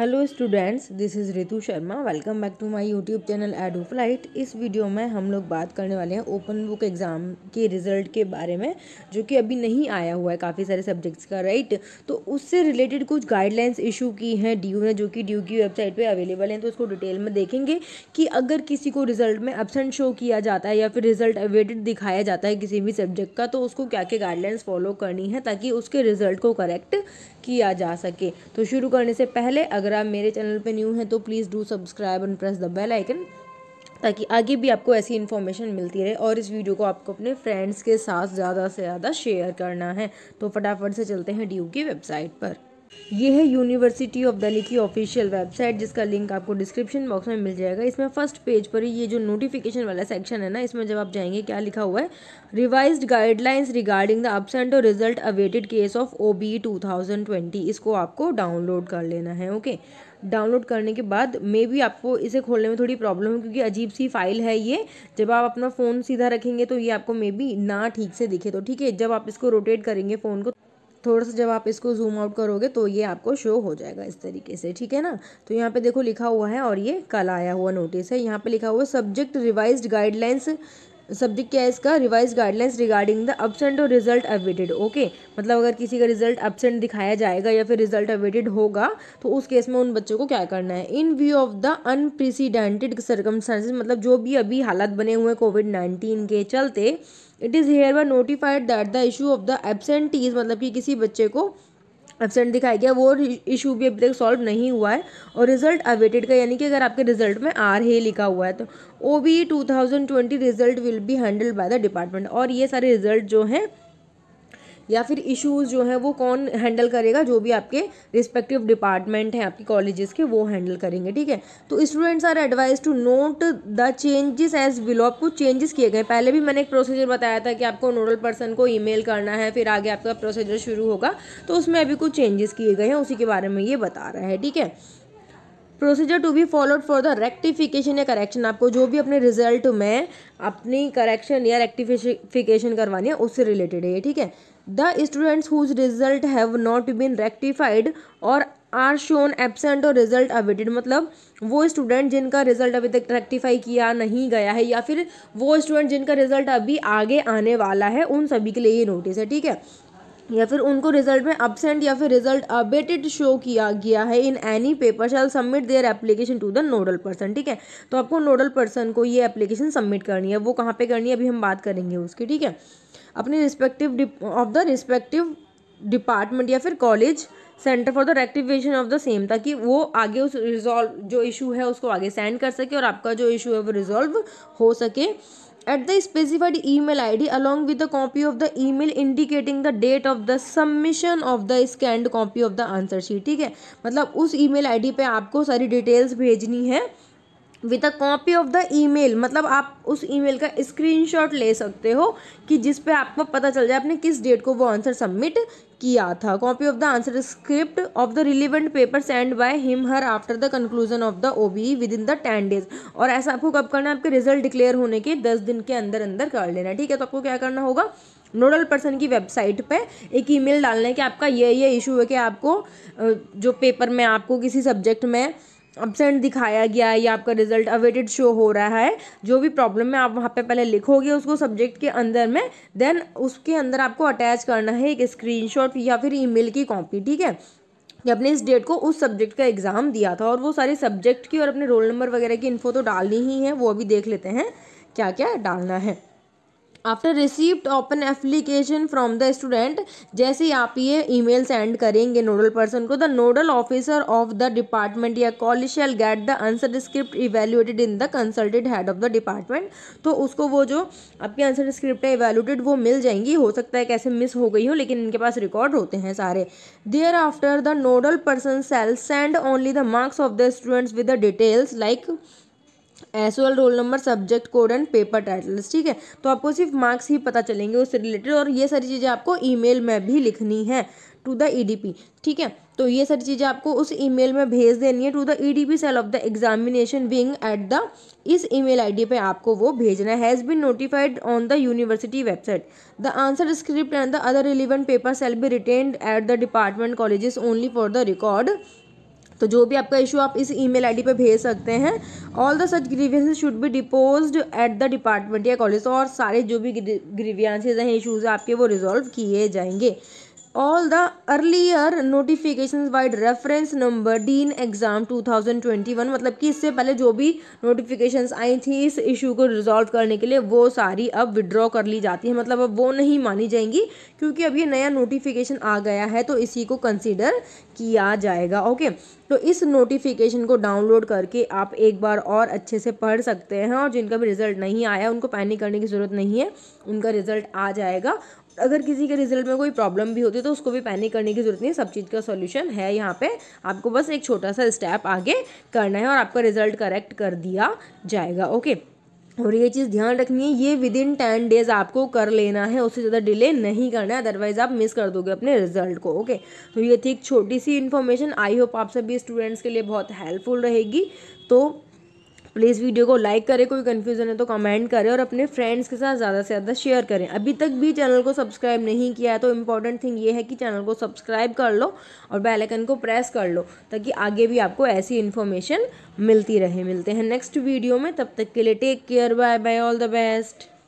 hello students this is Ritu Sharma welcome back to my YouTube channel Edu Flight इस video में हम लोग बात करने वाले हैं ओपन बुक एग्ज़ाम के रिज़ल्ट के बारे में जो कि अभी नहीं आया हुआ है काफ़ी सारे सब्जेक्ट्स का राइट तो उससे रिलेटेड कुछ गाइडलाइंस इशू की हैं डी ने जो कि ड्यू की वेबसाइट पर अवेलेबल हैं तो उसको डिटेल में देखेंगे कि अगर किसी को रिज़ल्ट में एबसेंट शो किया जाता है या फिर रिज़ल्ट अवेटेड दिखाया जाता है किसी भी सब्जेक्ट का तो उसको क्या क्या गाइडलाइंस फॉलो करनी है ताकि उसके रिज़ल्ट को करेक्ट किया जा सके तो शुरू करने से पहले अगर अगर आप मेरे चैनल पे न्यू हैं तो please do subscribe and press the bell icon ताकि आगे भी आपको ऐसी इन्फॉर्मेशन मिलती रहे और इस वीडियो को आपको अपने फ्रेंड्स के साथ ज़्यादा से ज़्यादा शेयर करना है तो फटाफट से चलते हैं ड्यू की वेबसाइट पर ये है यूनिवर्सिटी ऑफ दिल्ली की ऑफिशियल वेबसाइट जिसका लिंक आपको डिस्क्रिप्शन बॉक्स में मिल जाएगा इसमें फर्स्ट पेज पर ही ये जो नोटिफिकेशन वाला सेक्शन है ना इसमें जब आप जाएंगे क्या लिखा हुआ है revised guidelines regarding the absent और result awaited case of O B two thousand twenty इसको आपको डाउनलोड कर लेना है ओके डाउनलोड करने के बाद मे भी आपको इसे खोलने में थोड़ी प्रॉब्लम है क्योंकि अजीब सी फाइल है ये जब आप अपना फ़ोन सीधा रखेंगे तो ये आपको मे बी ना ठीक से दिखे तो ठीक है जब आप इसको रोटेट करेंगे फ़ोन को थोड़ा सा जब आप इसको जूम आउट करोगे तो ये आपको शो हो जाएगा इस तरीके से ठीक है ना तो यहाँ पे देखो लिखा हुआ है और ये कल आया हुआ नोटिस है यहाँ पे लिखा हुआ है सब्जेक्ट रिवाइज्ड गाइडलाइंस सब्जेक्ट क्या है इसका revise guidelines regarding the absent और रिजल्ट अवेटेड ओके मतलब अगर किसी का रिजल्ट एबसेंट दिखाया जाएगा या फिर रिजल्ट अवेटेड होगा तो उस केस में उन बच्चों को क्या करना है in view of the unprecedented circumstances मतलब जो भी अभी हालात बने हुए हैं कोविड नाइन्टीन के चलते it is hereby notified that the issue of the is मतलब कि किसी बच्चे को एबसेंट दिखाया गया वो इशू भी अभी तक सॉल्व नहीं हुआ है और रिजल्ट अवेटेड का यानी कि अगर आपके रिजल्ट में आर ही लिखा हुआ है तो O B two thousand twenty result will be handled by the department और ये सारे रिजल्ट जो हैं या फिर इश्यूज़ जो हैं वो कौन हैंडल करेगा जो भी आपके रिस्पेक्टिव डिपार्टमेंट हैं आपके कॉलेजेस के वो हैंडल करेंगे ठीक है तो students are advised to note the changes as below आपको चेंजेस किए गए पहले भी मैंने एक प्रोसीजर बताया था कि आपको नोडल पर्सन को ई करना है फिर आगे आपका प्रोसीजर शुरू होगा तो उसमें अभी कुछ चेंजेस किए गए हैं उसी के बारे में ये बता रहा है ठीक है procedure to be followed for the rectification या करेक्शन आपको जो भी अपने रिजल्ट में अपनी करेक्शन या रेक्टिफिकेशन करवानी है उससे रिलेटेड है ये ठीक है the students whose result have not been rectified और आर शोन एबसेंट और रिजल्ट अवेटेड मतलब वो स्टूडेंट जिनका रिजल्ट अभी तक रेक्टिफाई किया नहीं गया है या फिर वो स्टूडेंट जिनका रिजल्ट अभी आगे आने वाला है उन सभी के लिए ये नोटिस है ठीक है या फिर उनको रिजल्ट में अपसेंट या फिर रिजल्ट अबेटेड शो किया गया है in any paper shall submit their application to the nodal person ठीक है तो आपको नोडल पर्सन को ये एप्लीकेशन सबमिट करनी है वो कहाँ पे करनी है अभी हम बात करेंगे उसकी ठीक है अपने respective of the respective department या फिर college centre for the rectification of the same ताकि वो आगे उस रिजॉल्व जो इशू है उसको आगे सेंड कर सके और आपका जो इशू है वो रिजॉल्व हो सके at the specified email ID along with the copy of the email indicating the date of the submission of the scanned copy of the answer sheet ठीक है मतलब उस ई मेल आई डी पे आपको सारी details भेजनी है with a copy of the email मतलब आप उस ईमेल का स्क्रीनशॉट ले सकते हो कि जिस पे आपको पता चल जाए आपने किस डेट को वो आंसर सबमिट किया था copy of the answer script of the relevant paper send by him her after the conclusion of the O B within the ten days और ऐसा आपको कब करना है आपके रिजल्ट डिक्लेयर होने के दस दिन के अंदर अंदर कर लेना ठीक है तो आपको क्या करना होगा नोडल पर्सन की वेबसाइट पे एक ईमेल डालना है कि आपका ये ये इशू है कि आपको जो पेपर में आपको किसी सब्जेक्ट में अब्सेंट दिखाया गया है या आपका रिजल्ट अवेटेड शो हो रहा है जो भी प्रॉब्लम है आप वहाँ पे पहले लिखोगे उसको सब्जेक्ट के अंदर में देन उसके अंदर आपको अटैच करना है एक स्क्रीनशॉट या फिर ईमेल की कॉपी ठीक है कि अपने इस डेट को उस सब्जेक्ट का एग्ज़ाम दिया था और वो सारे सब्जेक्ट की और अपने रोल नंबर वगैरह की इन्फो तो डालनी ही है वो अभी देख लेते हैं क्या क्या डालना है after received open application from the student जैसे ही आप ये ईमेल सेंड करेंगे नोडल पर्सन को the nodal officer of the department या college shall get the answer script evaluated in the consulted head of the department तो उसको वो जो आपकी आंसर स्क्रिप्ट है इवेल्यूटेड वो मिल जाएंगी हो सकता है कैसे मिस हो गई हो लेकिन इनके पास रिकॉर्ड होते हैं सारे thereafter the nodal person cell send only the marks of the students with the details like S वाला roll number subject code and paper titles ठीक है तो आपको सिर्फ मार्क्स ही पता चलेंगे उससे रिलेटेड और ये सारी चीज़ें आपको ईमेल में भी लिखनी है टू द ईडीपी ठीक है तो ये सारी चीज़ें आपको उस ईमेल में भेज देनी है to the EDP cell of the examination wing at the इस ईमेल आईडी पे आपको वो भेजना has been notified on the university website the answer script and the other relevant paper shall be retained at the department colleges only for the record तो जो भी आपका issue आप इस ईमेल आईडी पे भेज सकते हैं all the such grievances should be depose at the department या कॉलेज और सारे जो भी ग्रीवियांसेज हैं इशूज़ आपके वो रिजॉल्व किए जाएंगे all the earlier notifications by reference number dean exam 2021 मतलब कि इससे पहले जो भी notifications आई थी इस issue को resolve करने के लिए वो सारी अब withdraw कर ली जाती है मतलब अब वो नहीं मानी जाएंगी क्योंकि अब ये नया notification आ गया है तो इसी को consider किया जाएगा ओके तो इस नोटिफिकेशन को डाउनलोड करके आप एक बार और अच्छे से पढ़ सकते हैं और जिनका भी रिजल्ट नहीं आया उनको पैनिक करने की ज़रूरत नहीं है उनका रिजल्ट आ जाएगा अगर किसी के रिजल्ट में कोई प्रॉब्लम भी होती है तो उसको भी पैनिक करने की ज़रूरत नहीं सब चीज़ का सोल्यूशन है यहाँ पर आपको बस एक छोटा सा स्टेप आगे करना है और आपका रिजल्ट करेक्ट कर दिया जाएगा ओके और ये चीज़ ध्यान रखनी है ये विद इन टेन डेज आपको कर लेना है उससे ज़्यादा डिले नहीं करना है अदरवाइज़ आप मिस कर दोगे अपने रिजल्ट को ओके तो ये थी एक छोटी सी इन्फॉर्मेशन आई होप आप सभी स्टूडेंट्स के लिए बहुत हेल्पफुल रहेगी तो प्लीज़ वीडियो को लाइक करें कोई कन्फ्यूज़न है तो कमेंट करें और अपने फ्रेंड्स के साथ ज़्यादा से ज़्यादा शेयर करें अभी तक भी चैनल को सब्सक्राइब नहीं किया है तो इम्पॉर्टेंट थिंग ये है कि चैनल को सब्सक्राइब कर लो और बेल आइकन को प्रेस कर लो ताकि आगे भी आपको ऐसी इन्फॉर्मेशन मिलती रहे मिलते हैं नेक्स्ट वीडियो में तब तक के लिए take care bye bye all the best